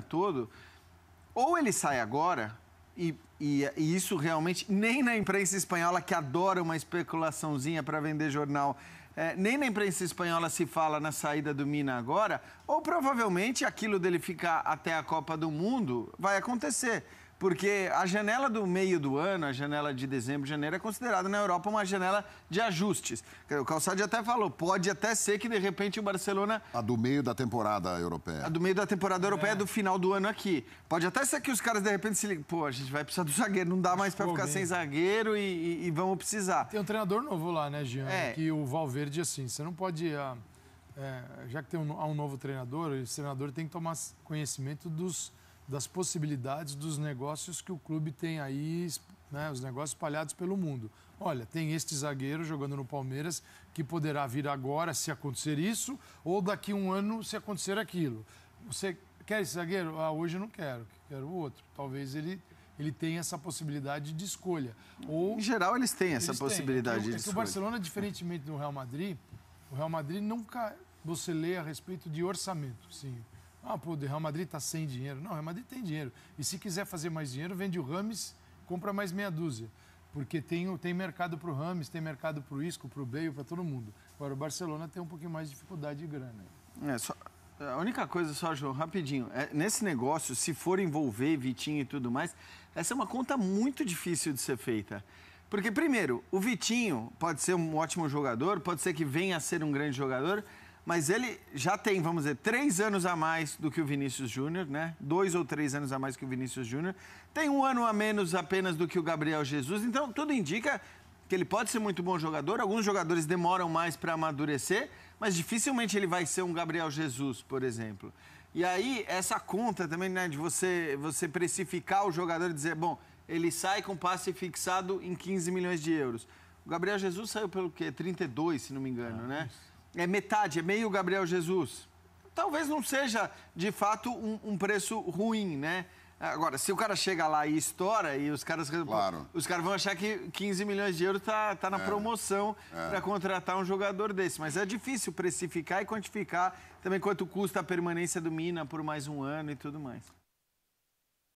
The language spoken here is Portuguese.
todo, ou ele sai agora, e, e, e, isso realmente nem na imprensa espanhola, que adora uma especulaçãozinha para vender jornal, é, nem na imprensa espanhola se fala na saída do Mina agora, ou provavelmente aquilo dele ficar até a Copa do Mundo vai acontecer porque a janela do meio do ano, a janela de dezembro, janeiro, é considerada na Europa uma janela de ajustes. O Calçade até falou, pode até ser que de repente o Barcelona. A do meio da temporada europeia. A do meio da temporada europeia, é. do final do ano aqui. Pode até ser que os caras de repente se ligam, pô, a gente vai precisar do zagueiro, não dá mais para ficar bem. sem zagueiro e, e, e, vamos precisar. Tem um treinador novo lá, né, Jean? É. Que o Valverde, assim, você não pode. Ah, é, já que tem um, há um novo treinador, o treinador tem que tomar conhecimento dos das possibilidades dos negócios que o clube tem aí, né, os negócios espalhados pelo mundo. Olha, tem este zagueiro jogando no Palmeiras que poderá vir agora se acontecer isso, ou daqui um ano se acontecer aquilo. Você quer esse zagueiro? Ah, hoje eu não quero, quero o outro. Talvez ele ele tem essa possibilidade de escolha. Ou, em geral, eles têm essa eles possibilidade têm. É que, de é escolha. O Barcelona, diferentemente do Real Madrid, o Real Madrid nunca você lê a respeito de orçamento. Sim, ah, pô, o Real Madrid está sem dinheiro. Não, o Real Madrid tem dinheiro. E se quiser fazer mais dinheiro, vende o Rames, compra mais meia dúzia. Porque tem, tem mercado para o Rames, tem mercado para o Isco, para o Bale, para todo mundo. Agora, o Barcelona tem um pouquinho mais de dificuldade de grana. É, só, a única coisa só, João, rapidinho. É, nesse negócio, se for envolver Vitinho e tudo mais, essa é uma conta muito difícil de ser feita. Porque, primeiro, o Vitinho pode ser um ótimo jogador, pode ser que venha a ser um grande jogador, mas ele já tem, vamos dizer, três anos a mais do que o Vinícius Júnior, né? Dois ou três anos a mais que o Vinícius Júnior. Tem um ano a menos apenas do que o Gabriel Jesus. Então, tudo indica que ele pode ser muito bom jogador. Alguns jogadores demoram mais para amadurecer, mas dificilmente ele vai ser um Gabriel Jesus, por exemplo. E aí, essa conta também, né, de você, você precificar o jogador e dizer, bom, ele sai com passe fixado em 15 milhões de euros. O Gabriel Jesus saiu pelo quê? 32, se não me engano, ah, né? Isso é metade, é meio Gabriel Jesus. Talvez não seja, de fato, um, um preço ruim, né? Agora, se o cara chega lá e estoura, e os caras. Claro. Os caras vão achar que 15 milhões de euros tá, tá na é. promoção é. para contratar um jogador desse. Mas é difícil precificar e quantificar também quanto custa a permanência do Mina por mais um ano e tudo mais.